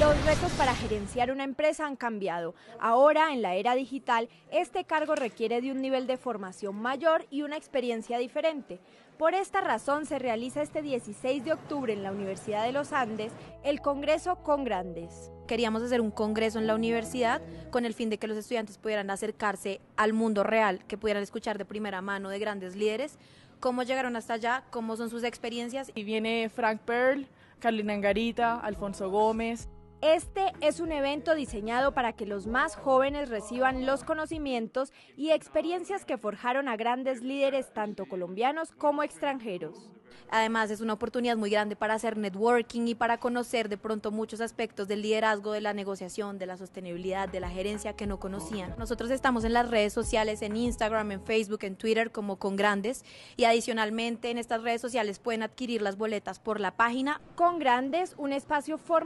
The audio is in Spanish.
Los retos para gerenciar una empresa han cambiado. Ahora, en la era digital, este cargo requiere de un nivel de formación mayor y una experiencia diferente. Por esta razón se realiza este 16 de octubre en la Universidad de los Andes el Congreso con Grandes. Queríamos hacer un congreso en la universidad con el fin de que los estudiantes pudieran acercarse al mundo real, que pudieran escuchar de primera mano de grandes líderes cómo llegaron hasta allá, cómo son sus experiencias. Y viene Frank Pearl, Carolina Angarita, Alfonso Gómez. Este es un evento diseñado para que los más jóvenes reciban los conocimientos y experiencias que forjaron a grandes líderes tanto colombianos como extranjeros. Además es una oportunidad muy grande para hacer networking y para conocer de pronto muchos aspectos del liderazgo, de la negociación, de la sostenibilidad, de la gerencia que no conocían. Nosotros estamos en las redes sociales, en Instagram, en Facebook, en Twitter como con grandes y adicionalmente en estas redes sociales pueden adquirir las boletas por la página. Con grandes, un espacio formal.